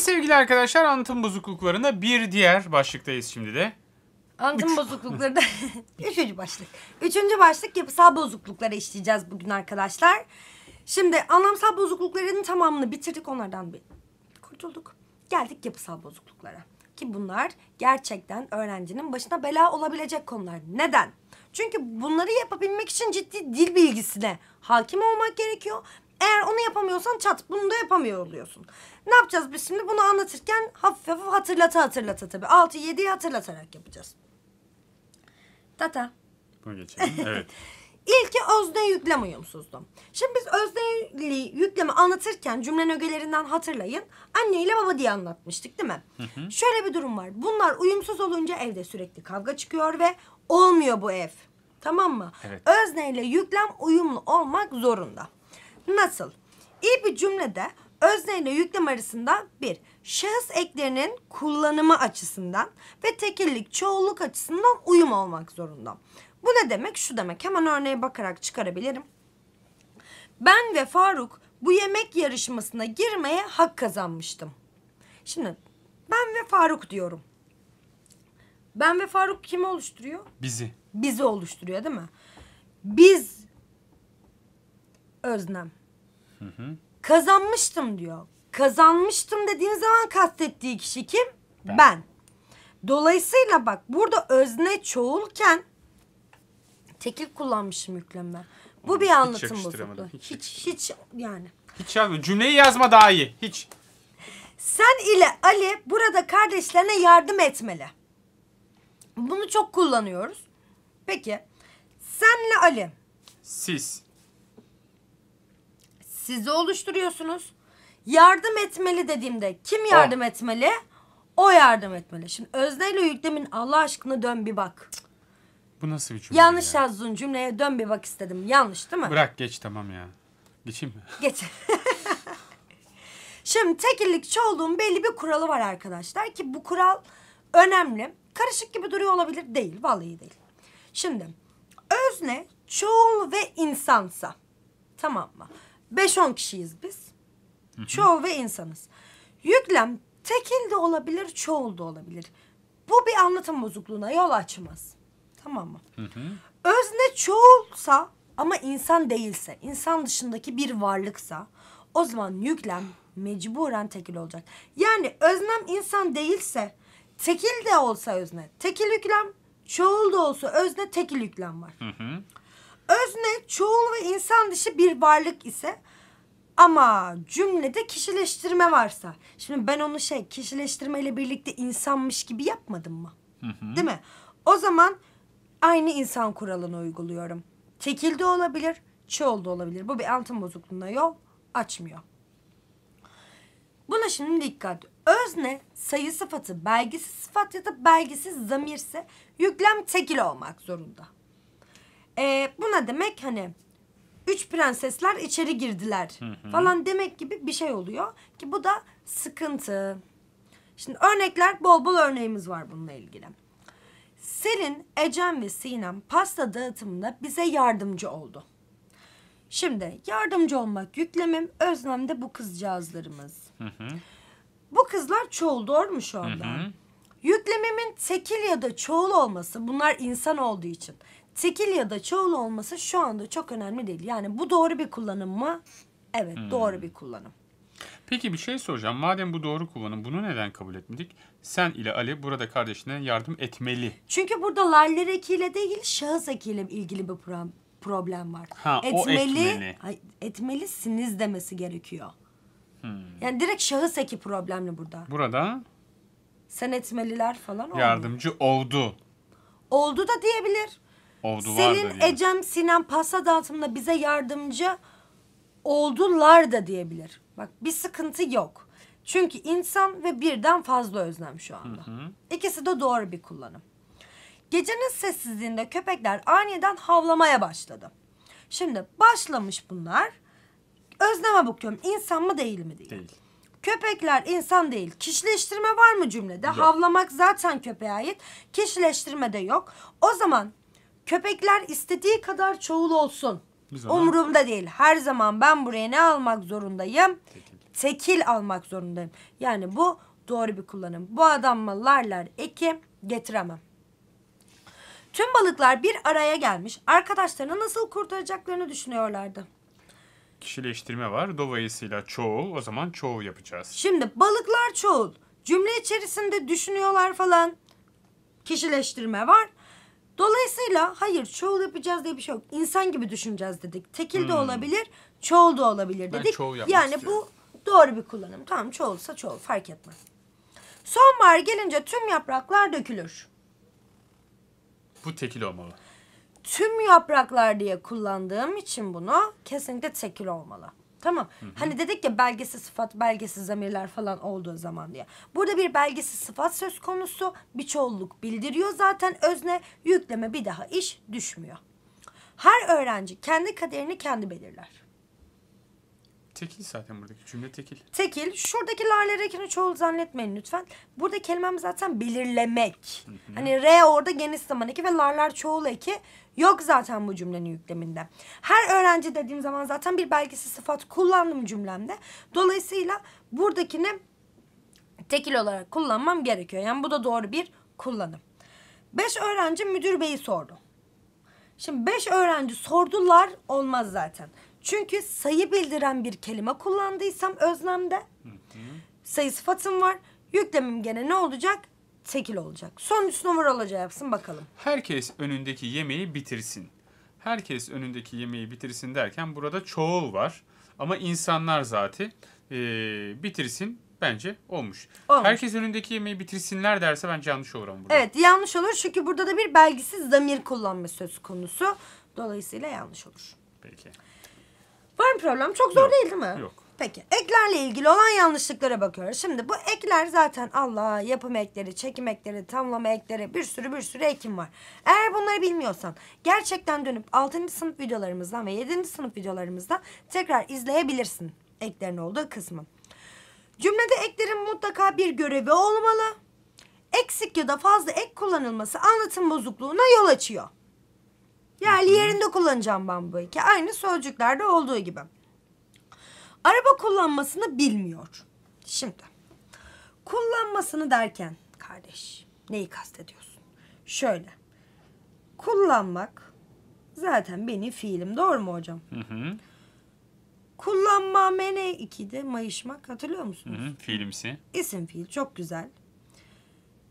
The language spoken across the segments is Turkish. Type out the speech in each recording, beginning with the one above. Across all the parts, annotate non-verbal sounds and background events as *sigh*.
sevgili arkadaşlar anlatım bozukluklarına bir diğer başlıktayız şimdi de. Anlatım Üç. bozuklukları da *laughs* üçüncü başlık. Üçüncü başlık yapısal bozukluklara işleyeceğiz bugün arkadaşlar. Şimdi anlamsal bozuklukların tamamını bitirdik onlardan bir kurtulduk. Geldik yapısal bozukluklara. Ki bunlar gerçekten öğrencinin başına bela olabilecek konular. Neden? Çünkü bunları yapabilmek için ciddi dil bilgisine hakim olmak gerekiyor eğer onu yapamıyorsan çat bunu da yapamıyor oluyorsun. Ne yapacağız biz şimdi? Bunu anlatırken hafif hafif hatırlata hatırlata tabii. Altı 7yi hatırlatarak yapacağız. Tata. Bunu geçelim. *laughs* Evet. İlki özne yüklem uyumsuzluğu. Şimdi biz özneli yüklemi anlatırken cümle ögelerinden hatırlayın. Anne ile baba diye anlatmıştık değil mi? Hı hı. Şöyle bir durum var. Bunlar uyumsuz olunca evde sürekli kavga çıkıyor ve olmuyor bu ev. Tamam mı? Evet. Özne ile yüklem uyumlu olmak zorunda. Nasıl? İyi bir cümlede özne ile yüklem arasında bir şahıs eklerinin kullanımı açısından ve tekillik çoğulluk açısından uyum olmak zorunda. Bu ne demek? Şu demek. Hemen örneğe bakarak çıkarabilirim. Ben ve Faruk bu yemek yarışmasına girmeye hak kazanmıştım. Şimdi ben ve Faruk diyorum. Ben ve Faruk kimi oluşturuyor? Bizi. Bizi oluşturuyor değil mi? Biz öznem. Hı Kazanmıştım diyor. Kazanmıştım dediğin zaman kastettiği kişi kim? Ben. ben. Dolayısıyla bak burada özne çoğulken tekil kullanmışım yükleme. Bu bir anlatım bozukluğu. Hiç, hiç, hiç yani. Hiç abi cümleyi yazma daha iyi. Hiç. Sen ile Ali burada kardeşlerine yardım etmeli. Bunu çok kullanıyoruz. Peki. Senle Ali. Siz. Siz de oluşturuyorsunuz. Yardım etmeli dediğimde kim yardım o. etmeli? O yardım etmeli. Şimdi özne ile yüklemin Allah aşkına dön bir bak. Bu nasıl bir cümle? Yanlış ya? yazdığın cümleye dön bir bak istedim. Yanlış değil mi? Bırak geç tamam ya. Geçeyim mi? *laughs* Geç. Şimdi tekillik olduğum belli bir kuralı var arkadaşlar ki bu kural önemli. Karışık gibi duruyor olabilir. Değil. Vallahi değil. Şimdi özne çoğul ve insansa tamam mı? Beş on kişiyiz biz. Çoğu ve insanız. Yüklem tekil de olabilir, çoğul da olabilir. Bu bir anlatım bozukluğuna yol açmaz. Tamam mı? Özne çoğulsa ama insan değilse, insan dışındaki bir varlıksa o zaman yüklem mecburen tekil olacak. Yani öznem insan değilse, tekil de olsa özne, tekil yüklem, çoğul da olsa özne tekil yüklem var. Hı hı. Özne, çoğul ve insan dışı bir varlık ise ama cümlede kişileştirme varsa. Şimdi ben onu şey kişileştirmeyle birlikte insanmış gibi yapmadım mı? Hı hı. Değil mi? O zaman aynı insan kuralını uyguluyorum. Tekil olabilir, çoğul da olabilir. Bu bir anlatım bozukluğuna yol açmıyor. Buna şimdi dikkat. Özne sayı sıfatı belgisiz sıfat ya da belgisiz zamirse yüklem tekil olmak zorunda. E, ee, bu ne demek hani üç prensesler içeri girdiler falan demek gibi bir şey oluyor ki bu da sıkıntı. Şimdi örnekler bol bol örneğimiz var bununla ilgili. Selin, Ecem ve Sinem pasta dağıtımında bize yardımcı oldu. Şimdi yardımcı olmak yüklemim özlemde bu kızcağızlarımız. Hı Bu kızlar çoğul doğru mu şu anda? Yüklemimin tekil ya da çoğul olması bunlar insan olduğu için tekil ya da çoğul olması şu anda çok önemli değil. Yani bu doğru bir kullanım mı? Evet hmm. doğru bir kullanım. Peki bir şey soracağım. Madem bu doğru kullanım bunu neden kabul etmedik? Sen ile Ali burada kardeşine yardım etmeli. Çünkü burada laller ekiyle değil şahıs ekiyle ilgili bir problem problem var. Ha, etmeli, o etmeli. Ay, etmelisiniz demesi gerekiyor. Hmm. Yani direkt şahıs eki problemli burada. Burada? Sen etmeliler falan oldu. Yardımcı oldu. Oldu da diyebilir. Ordu vardır Selin, yani. Ecem, Sinem pasad altında bize yardımcı oldular da diyebilir. Bak bir sıkıntı yok. Çünkü insan ve birden fazla özlem şu anda. Hı hı. İkisi de doğru bir kullanım. Gecenin sessizliğinde köpekler aniden havlamaya başladı. Şimdi başlamış bunlar. Özleme bakıyorum. İnsan mı değil mi değil. Değil. Köpekler insan değil. Kişileştirme var mı cümlede? Yok. Havlamak zaten köpeğe ait. Kişileştirme de yok. O zaman Köpekler istediği kadar çoğul olsun. Zaman... Umurumda değil. Her zaman ben buraya ne almak zorundayım? Tekil. Tekil almak zorundayım. Yani bu doğru bir kullanım. Bu adamla larlar eki getiremem. Tüm balıklar bir araya gelmiş. Arkadaşlarını nasıl kurtaracaklarını düşünüyorlardı. Kişileştirme var. Dolayısıyla çoğul. O zaman çoğul yapacağız. Şimdi balıklar çoğul. Cümle içerisinde düşünüyorlar falan. Kişileştirme var. Dolayısıyla hayır çoğul yapacağız diye bir şey yok. İnsan gibi düşüneceğiz dedik. Tekil de hmm. olabilir, çoğul da olabilir Ben dedik. çoğul yani istiyorum. bu doğru bir kullanım. Tamam çoğulsa çoğul fark etmez. Sonbahar gelince tüm yapraklar dökülür. Bu tekil olmalı. Tüm yapraklar diye kullandığım için bunu kesinlikle tekil olmalı. Tamam. Hı hı. Hani dedik ya belgesiz sıfat, belgesiz zamirler falan olduğu zaman diye. Burada bir belgesiz sıfat söz konusu. Bir çoğulluk bildiriyor zaten özne. Yükleme bir daha iş düşmüyor. Her öğrenci kendi kaderini kendi belirler. Tekil zaten buradaki cümle tekil. Tekil. Şuradaki lalerekini çoğul zannetmeyin lütfen. Burada kelimem zaten belirlemek. Hı hı. Hani re orada geniş zaman eki ve larlar çoğul eki Yok zaten bu cümlenin yükleminde. Her öğrenci dediğim zaman zaten bir belgesi sıfat kullandım cümlemde. Dolayısıyla buradakini tekil olarak kullanmam gerekiyor. Yani bu da doğru bir kullanım. Beş öğrenci müdür beyi sordu. Şimdi beş öğrenci sordular olmaz zaten. Çünkü sayı bildiren bir kelime kullandıysam öznemde sayı sıfatım var. Yüklemim gene ne olacak? tekil olacak. Son üstüne vurulacağı yapsın bakalım. Herkes önündeki yemeği bitirsin. Herkes önündeki yemeği bitirsin derken burada çoğul var. Ama insanlar zaten e, bitirsin bence olmuş. olmuş. Herkes önündeki yemeği bitirsinler derse bence yanlış olur ama burada. Evet yanlış olur çünkü burada da bir belgisiz zamir kullanma söz konusu. Dolayısıyla yanlış olur. Peki. Var mı problem? Çok zor Yok. değil değil mi? Yok. Peki eklerle ilgili olan yanlışlıklara bakıyoruz. Şimdi bu ekler zaten Allah yapım ekleri, çekim ekleri, tamlama ekleri bir sürü bir sürü ekim var. Eğer bunları bilmiyorsan gerçekten dönüp 6. sınıf videolarımızdan ve 7. sınıf videolarımızdan tekrar izleyebilirsin eklerin olduğu kısmı. Cümlede eklerin mutlaka bir görevi olmalı. Eksik ya da fazla ek kullanılması anlatım bozukluğuna yol açıyor. Yerli yerinde kullanacağım ben bu iki. Aynı sözcüklerde olduğu gibi. Araba kullanmasını bilmiyor. Şimdi kullanmasını derken kardeş neyi kastediyorsun? Şöyle kullanmak zaten benim fiilim doğru mu hocam? Hı hı. Kullanma mene ikide mayışmak hatırlıyor musunuz? Hı hı, fiilimsi. İsim fiil çok güzel.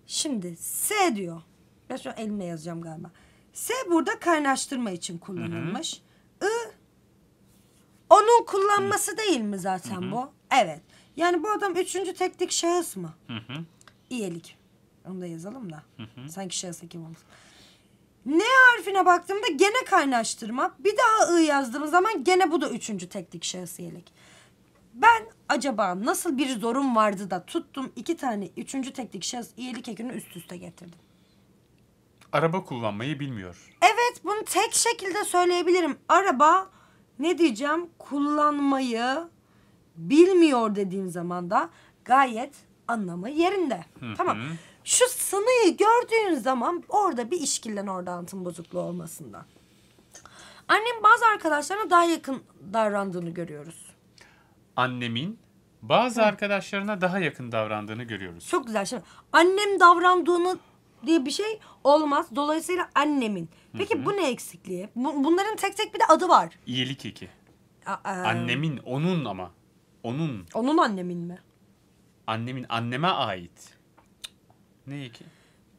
Şimdi S diyor. Ben şu an elimle yazacağım galiba. S burada kaynaştırma için kullanılmış. Hı hı. Onun kullanması değil mi zaten bu? Evet. Yani bu adam üçüncü teknik şahıs mı? Hı hı. İyelik. Onu da yazalım da. Sanki şahıs hekim olmuş. Ne harfine baktığımda gene kaynaştırma. Bir daha I yazdığım zaman gene bu da üçüncü teknik şahıs iyelik. Ben acaba nasıl bir zorun vardı da tuttum iki tane üçüncü teknik şahıs iyelik ekini üst üste getirdim. Araba kullanmayı bilmiyor. Evet bunu tek şekilde söyleyebilirim. Araba ne diyeceğim? Kullanmayı bilmiyor dediğim zaman da gayet anlamı yerinde. Hı-hı. Tamam. Şu sınıyı gördüğün zaman orada bir işkillen orada antın bozukluğu olmasından. Annem bazı arkadaşlarına daha yakın davrandığını görüyoruz. Annemin bazı Hı. arkadaşlarına daha yakın davrandığını görüyoruz. Çok güzel. Şimdi annem davrandığını diye bir şey olmaz. Dolayısıyla annemin Peki Hı-hı. bu ne eksikliği? bunların tek tek bir de adı var. İyilik eki. A- a- e. Annemin, onun ama. Onun. Onun annemin mi? Annemin, anneme ait. Ne eki?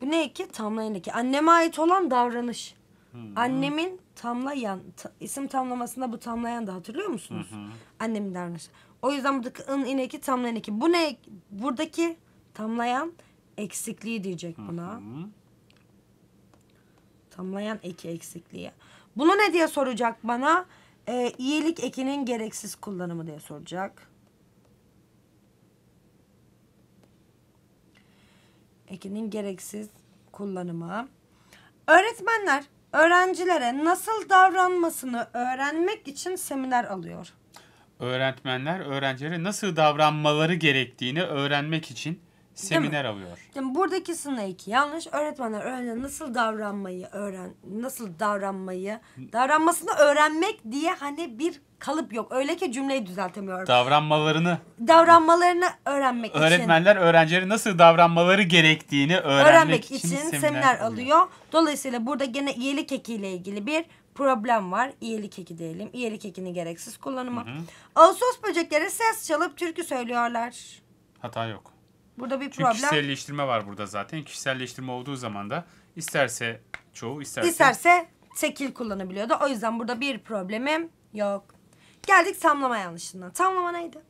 Bu ne eki? Tamlayan eki. Anneme ait olan davranış. Hı-hı. Annemin tamlayan, ta, isim tamlamasında bu tamlayan da hatırlıyor musunuz? Hı-hı. Annemin davranışı. O yüzden buradaki ın, in eki, tamlayan eki. Bu ne? Buradaki tamlayan eksikliği diyecek buna. Hı-hı tamlayan eki eksikliği. Bunu ne diye soracak bana? Ee, iyilik ekinin gereksiz kullanımı diye soracak. Ekinin gereksiz kullanımı. Öğretmenler öğrencilere nasıl davranmasını öğrenmek için seminer alıyor. Öğretmenler öğrencilere nasıl davranmaları gerektiğini öğrenmek için seminer alıyor. Şimdi buradaki iki yanlış. Öğretmenler öğrenciler nasıl davranmayı öğren nasıl davranmayı davranmasını öğrenmek diye hani bir kalıp yok. Öyle ki cümleyi düzeltemiyorum. Davranmalarını davranmalarını öğrenmek için. Öğretmenler öğrencileri nasıl davranmaları gerektiğini öğrenmek, öğrenmek için, seminer, seminer alıyor. alıyor. Dolayısıyla burada gene iyilik ekiyle ilgili bir problem var. İyilik eki diyelim. İyilik ekini gereksiz kullanımı. Hı hı. Ağustos böcekleri ses çalıp türkü söylüyorlar. Hata yok. Burada bir Çünkü problem. kişiselleştirme var burada zaten. Kişiselleştirme olduğu zaman da isterse çoğu isterse. İsterse tekil kullanabiliyordu. O yüzden burada bir problemim yok. Geldik tamlama yanlışına. Tamlama neydi?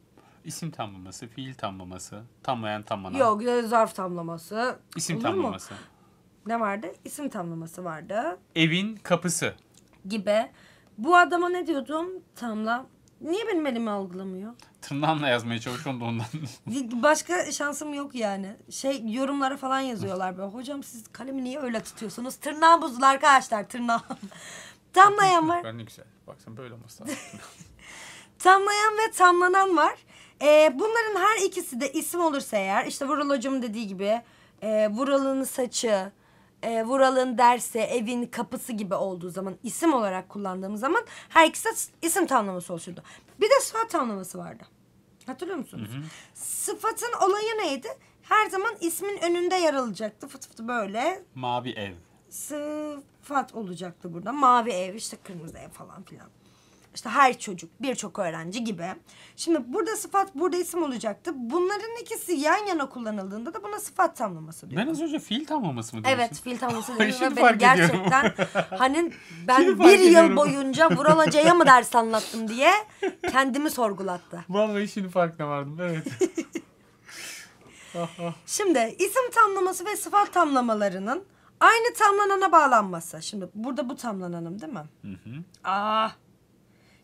İsim tamlaması, fiil tamlaması, tamlayan tamlanan. Yok zarf tamlaması. İsim Olur tamlaması. Mu? Ne vardı? İsim tamlaması vardı. Evin kapısı. Gibi. Bu adama ne diyordum? Tamla Niye benim elimi algılamıyor? Tırnağımla yazmaya çalışıyorum da ondan. *laughs* Başka şansım yok yani. Şey yorumlara falan yazıyorlar böyle. Hocam siz kalemi niye öyle tutuyorsunuz? Tırnağım bozuldu arkadaşlar tırnağım. *laughs* Tamlayan var. Ben ne güzel. Baksana böyle olması *laughs* Tamlayan ve tamlanan var. Ee, bunların her ikisi de isim olursa eğer işte Vural hocam dediği gibi e, Vural'ın saçı, e, Vural'ın derse evin kapısı gibi olduğu zaman isim olarak kullandığımız zaman her ikisi isim tanımlaması oluşuyordu. Bir de sıfat tanımlaması vardı. Hatırlıyor musunuz? Hı hı. Sıfatın olayı neydi? Her zaman ismin önünde yer alacaktı. Fıt fıt böyle. Mavi ev. Sıfat olacaktı burada. Mavi ev işte kırmızı ev falan filan işte her çocuk, birçok öğrenci gibi. Şimdi burada sıfat, burada isim olacaktı. Bunların ikisi yan yana kullanıldığında da buna sıfat tamlaması diyor. Ben az önce fiil tamlaması mı diyorsun? Evet, fiil tamlaması *laughs* diyorsun ben benim gerçekten *laughs* hani ben Şimdi bir yıl boyunca Vural Hoca'ya mı ders anlattım diye kendimi sorgulattı. Vallahi şimdi farkına vardım, evet. *laughs* Ah, ah. Şimdi isim tamlaması ve sıfat tamlamalarının aynı tamlanana bağlanması. Şimdi burada bu tamlananım değil mi? Hı hı. Aa, ah!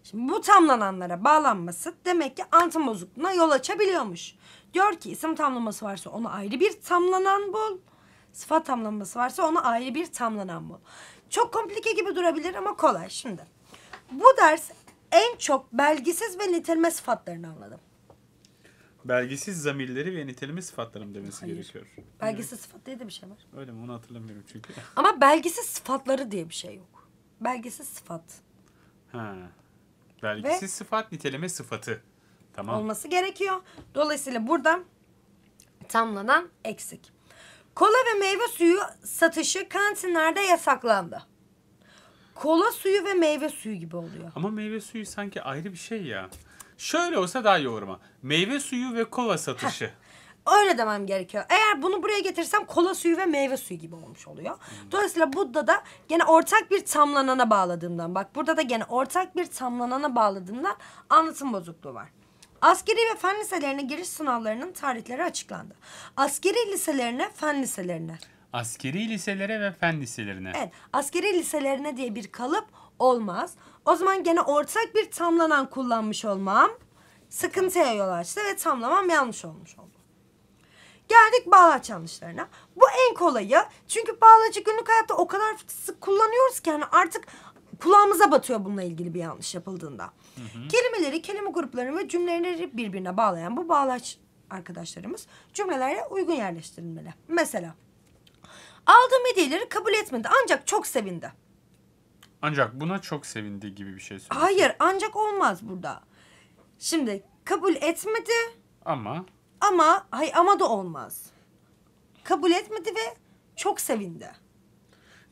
Şimdi bu tamlananlara bağlanması demek ki antin bozukluğuna yol açabiliyormuş. Diyor ki isim tamlaması varsa ona ayrı bir tamlanan bul. Sıfat tamlaması varsa ona ayrı bir tamlanan bul. Çok komplike gibi durabilir ama kolay şimdi. Bu ders en çok belgisiz ve niteleme sıfatlarını anladım. Belgisiz zamirleri ve niteleme sıfatlarım demesi Hayır. gerekiyor. Belgisiz sıfat diye de bir şey var. Öyle mi? Onu hatırlamıyorum çünkü. Ama belgisiz sıfatları diye bir şey yok. Belgisiz sıfat. Ha. Vergisiz Ve- sıfat niteleme sıfatı. Tamam. olması gerekiyor. Dolayısıyla burada tamlanan eksik. Kola ve meyve suyu satışı kantinlerde yasaklandı. Kola suyu ve meyve suyu gibi oluyor. Ama meyve suyu sanki ayrı bir şey ya. Şöyle olsa daha iyi olur ama. Meyve suyu ve kola satışı. Öyle demem gerekiyor. Eğer bunu buraya getirsem kola suyu ve meyve suyu gibi olmuş oluyor. Hmm. Dolayısıyla burada da gene ortak bir tamlanana bağladığımdan bak burada da gene ortak bir tamlanana bağladığımdan anlatım bozukluğu var. Askeri ve fen liselerine giriş sınavlarının tarihleri açıklandı. Askeri liselerine, fen liselerine. Askeri liselere ve fen liselerine. Evet, askeri liselerine diye bir kalıp olmaz. O zaman gene ortak bir tamlanan kullanmış olmam sıkıntıya yol açtı ve tamlamam yanlış olmuş oldu. Geldik bağlaç yanlışlarına. Bu en kolayı. Çünkü bağlacı günlük hayatta o kadar sık kullanıyoruz ki yani artık kulağımıza batıyor bununla ilgili bir yanlış yapıldığında. Hı hı. Kelimeleri, kelime gruplarını ve cümleleri birbirine bağlayan bu bağlaç arkadaşlarımız cümlelere uygun yerleştirilmeli. Mesela aldığım hediyeleri kabul etmedi ancak çok sevindi. Ancak buna çok sevindi gibi bir şey söylüyor. Hayır ancak olmaz burada. Şimdi kabul etmedi. Ama ama, hay ama da olmaz. Kabul etmedi ve çok sevindi.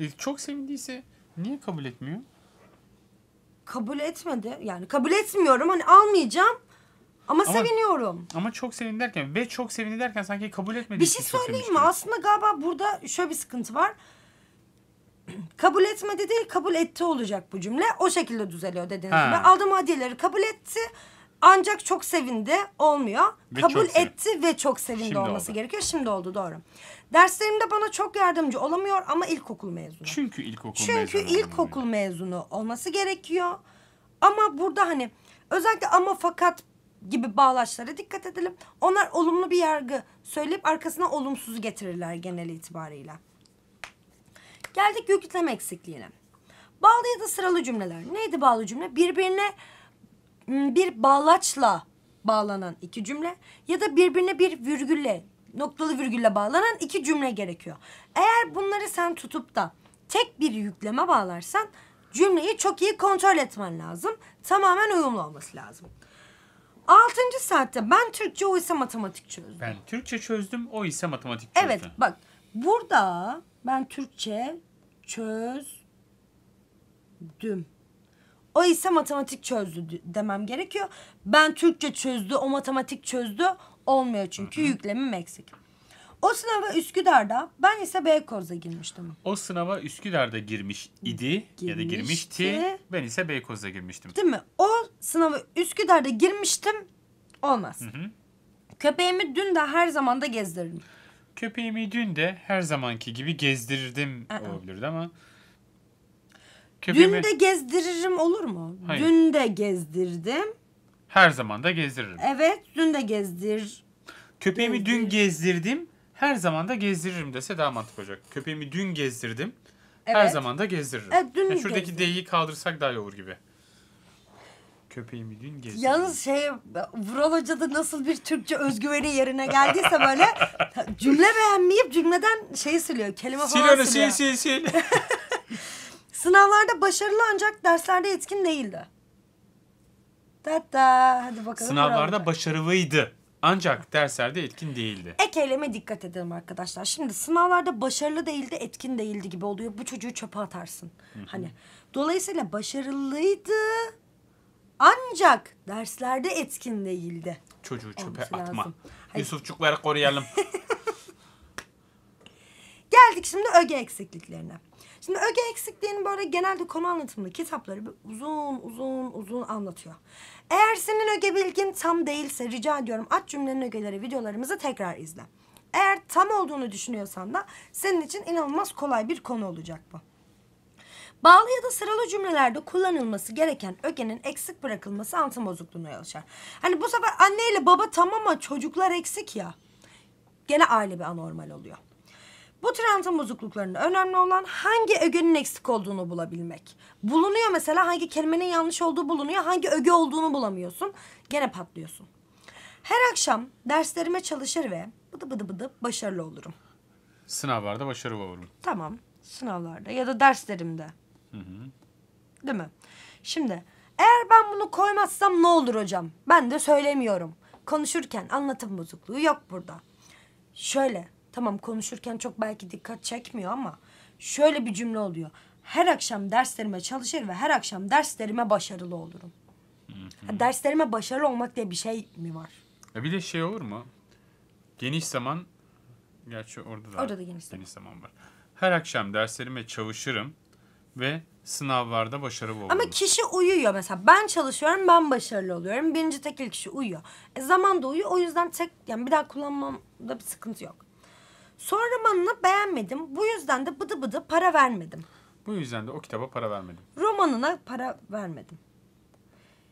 E, çok sevindiyse niye kabul etmiyor? Kabul etmedi. Yani kabul etmiyorum. Hani almayacağım. Ama, Ama- seviniyorum. Ama çok sevindi derken ve çok sevindi derken sanki kabul etmedi. Bir şey söyleyeyim mi? Aslında galiba burada şöyle bir sıkıntı var. *clears throat* kabul etmedi değil, kabul etti olacak bu cümle. O şekilde düzeliyor dediğiniz Ha. gibi. Aldığım hediyeleri kabul etti ancak çok sevindi olmuyor. Ve Kabul çok etti ve çok sevindi Şimdi olması oldu. gerekiyor. Şimdi oldu doğru. Derslerimde bana çok yardımcı olamıyor ama ilkokul mezunu. Çünkü ilkokul Çünkü mezunu. Çünkü ilkokul mezunu olması gerekiyor. Ama burada hani özellikle ama fakat gibi bağlaçlara dikkat edelim. Onlar olumlu bir yargı söyleyip arkasına olumsuzu getirirler genel itibarıyla. Geldik yüklem eksikliğine. Bağlı ya da sıralı cümleler. Neydi bağlı cümle? Birbirine Hmm, bir bağlaçla bağlanan iki cümle ya da birbirine bir virgülle noktalı virgülle bağlanan iki cümle gerekiyor. Eğer bunları sen tutup da tek bir yükleme bağlarsan cümleyi çok iyi kontrol etmen lazım. Tamamen uyumlu olması lazım. Altıncı saatte ben Türkçe o ise matematik çözdüm. Ben Türkçe çözdüm o ise matematik çözdü. Evet bak burada ben Türkçe çözdüm. O ise matematik çözdü demem gerekiyor. Ben Türkçe çözdü, o matematik çözdü olmuyor çünkü Hı-hı. yüklemim eksik. O sınava Üsküdar'da, ben ise Beykoz'da girmiştim. O sınava Üsküdar'da girmiş idi girmişti. ya da girmişti. Ben ise Beykoz'da girmiştim. Değil mi? O sınava Üsküdar'da girmiştim. Olmaz. Hı hı. Köpeğimi dün de her zaman da gezdiririm. Köpeğimi dün de her zamanki gibi gezdirirdim olabilirdi ama Dün de gezdiririm olur mu? Hayır. Dün de gezdirdim. Her zaman da gezdiririm. Evet dün de gezdir. Köpeğimi gezdir. dün gezdirdim. Her zaman da gezdiririm dese daha mantıklı olacak. Köpeğimi dün gezdirdim. Evet. Her zaman da gezdiririm. Evet, dün yani şuradaki gezdirdim. D'yi kaldırsak daha iyi olur gibi. Köpeğimi dün gezdirdim. Yalnız şey Vural Hoca'da nasıl bir Türkçe özgüveni yerine geldiyse böyle *laughs* cümle beğenmeyip cümleden şey siliyor. Kelime falan siliyor. Sil onu sil sil sil. *laughs* Sınavlarda başarılı ancak derslerde etkin değildi. Hatta hadi bakalım. Sınavlarda başarılıydı. Ancak derslerde etkin değildi. Ek eyleme dikkat edelim arkadaşlar. Şimdi sınavlarda başarılı değildi, etkin değildi gibi oluyor. Bu çocuğu çöpe atarsın. Hı-hı. Hani dolayısıyla başarılıydı ancak derslerde etkin değildi. Çocuğu çöpe Olması atma. Lazım. Yusufçukları koruyalım. *laughs* Geldik şimdi öge eksikliklerine. Şimdi öge eksikliğini böyle genelde konu anlatımlı kitapları uzun uzun uzun anlatıyor. Eğer senin öge bilgin tam değilse rica ediyorum aç cümlenin ögeleri videolarımızı tekrar izle. Eğer tam olduğunu düşünüyorsan da senin için inanılmaz kolay bir konu olacak bu. Bağlı ya da sıralı cümlelerde kullanılması gereken ögenin eksik bırakılması anlatım bozukluğuna yol açar. Hani bu sefer anne ile baba tamam ama çocuklar eksik ya. Gene aile bir anormal oluyor. Bu trendin bozukluklarının önemli olan hangi ögenin eksik olduğunu bulabilmek. Bulunuyor mesela hangi kelimenin yanlış olduğu bulunuyor, hangi öge olduğunu bulamıyorsun. Gene patlıyorsun. Her akşam derslerime çalışır ve bıdı bıdı bıdı başarılı olurum. Sınavlarda başarılı olurum. Tamam, sınavlarda ya da derslerimde. Hı hı. Değil mi? Şimdi eğer ben bunu koymazsam ne olur hocam? Ben de söylemiyorum. Konuşurken anlatım bozukluğu yok burada. Şöyle Tamam konuşurken çok belki dikkat çekmiyor ama şöyle bir cümle oluyor. Her akşam derslerime çalışır ve her akşam derslerime başarılı olurum. Ha, derslerime başarılı olmak diye bir şey mi var? Ya bir de şey olur mu? Geniş zaman gerçi orada da, orada da geniş, geniş zaman. zaman var. Her akşam derslerime çalışırım ve sınavlarda başarılı olurum. Ama kişi uyuyor mesela. Ben çalışıyorum, ben başarılı oluyorum. Birinci tekil kişi uyuyor. E, zaman da uyuyor. O yüzden tek yani bir daha kullanmamda bir sıkıntı yok. Son romanını beğenmedim. Bu yüzden de bıdı bıdı para vermedim. Bu yüzden de o kitaba para vermedim. Romanına para vermedim.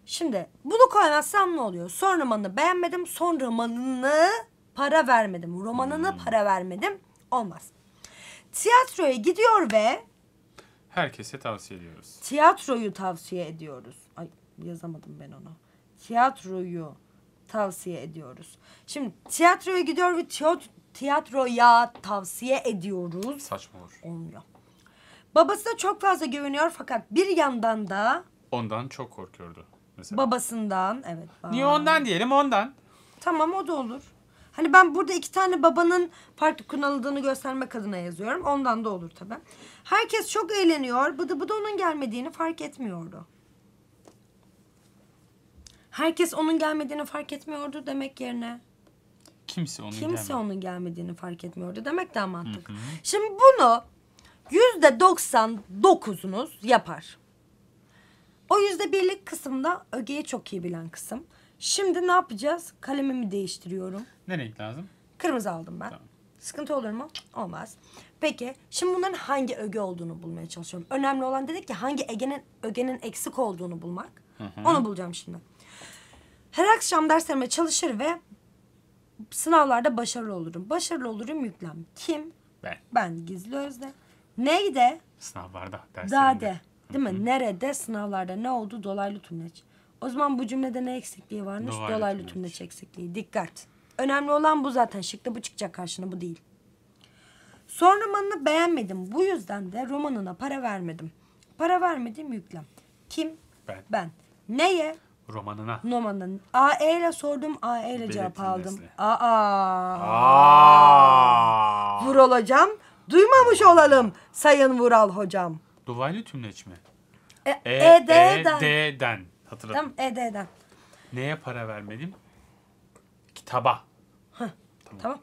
Şimdi bunu koymazsam ne oluyor? Son romanını beğenmedim. Son romanını para vermedim. Romanına hmm. para vermedim. Olmaz. Tiyatroya gidiyor ve Herkese tavsiye ediyoruz. tiyatroyu tavsiye ediyoruz. Ay yazamadım ben onu. Tiyatroyu tavsiye ediyoruz. Şimdi tiyatroya gidiyor ve tiyat- tiyatroya tavsiye ediyoruz. Saçma olur. Olmuyor. da çok fazla güveniyor fakat bir yandan da Ondan çok korkuyordu mesela. babasından evet. baba- Niye ondan diyelim ondan. Tamam o da olur. Hani ben burada iki tane babanın farklı kınalığını göstermek adına yazıyorum. Ondan da olur tabi. Herkes çok eğleniyor. Bıdı bıdı onun gelmediğini fark etmiyordu. Herkes onun gelmediğini fark etmiyordu demek yerine. Kimse onun Kimse gelmedi. onun gelmediğini fark etmiyordu demek daha mantıklı. Hı hı. Şimdi bunu yüzde doksan dokuzunuz yapar. O yüzde birlik kısımda ögeyi çok iyi bilen kısım. Şimdi ne yapacağız? Kalemimi değiştiriyorum. Ne renk lazım? Kırmızı aldım ben. Tamam. Sıkıntı olur mu? Olmaz. Peki şimdi bunların hangi öge olduğunu bulmaya çalışıyorum. Önemli olan dedik ki hangi egenin, ögenin eksik olduğunu bulmak. Hı hı. Onu bulacağım şimdi. Her akşam derslerime çalışır ve sınavlarda başarılı olurum. Başarılı olurum yüklem. Kim? Ben. Ben Gizli Özde. Neyde? Sınavlarda. Derslerinde. Dade. Değil mi? Nerede? Sınavlarda. Ne oldu? Dolaylı tümleç. O zaman bu cümlede ne eksikliği varmış? Dolaylı, Dolaylı tümleç. tümleç eksikliği. Dikkat. Önemli olan bu zaten. Şıkta bu çıkacak karşına. Bu değil. Son romanını beğenmedim. Bu yüzden de romanına para vermedim. Para vermedim. yüklem. Kim? Ben. Ben. Neye? Romanına. Romanın. A E ile sordum. A E ile cevap aldım. Aa. Aa. Vural hocam. Duymamış olalım Sayın Vural hocam. Dolaylı tümleç mi? E, e, e, e D'den. Hatırladım. Tamam E D'den. Neye para vermedim? Kitaba. tamam. tamam.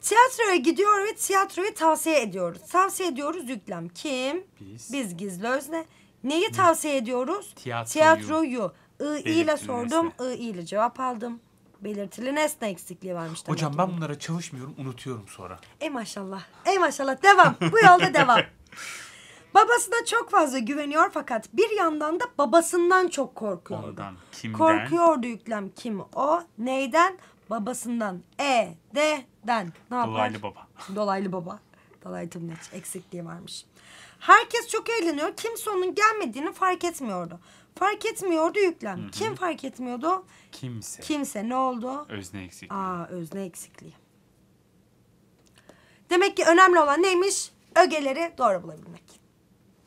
Tiyatroya gidiyor ve tiyatroyu tavsiye ediyoruz. Tavsiye ediyoruz yüklem. Kim? Biz. Biz gizli özne. Neyi tavsiye ediyoruz? Tiyatroyu. Tiyatroyu. I ile sordum. I ile cevap aldım. Belirtili nesne eksikliği varmış demek. Hocam ki. ben bunlara çalışmıyorum unutuyorum sonra. Ey maşallah. Ey maşallah devam. Bu yolda devam. *laughs* Babasına çok fazla güveniyor fakat bir yandan da babasından çok korkuyordu. Ondan. Kimden? Korkuyordu yüklem kim o? Neyden? Babasından. E, de, den. Ne yapar? Dolaylı baba. *laughs* Dolaylı baba. Dolaylı tırnak eksikliği varmış. Herkes çok eğleniyor. Kimse onun gelmediğini fark etmiyordu. Fark etmiyordu yüklem. Hı-hı. Kim fark etmiyordu? Kimse. Kimse. Ne oldu? Özne eksikliği. Aa özne eksikliği. Demek ki önemli olan neymiş? Ögeleri doğru bulabilmek.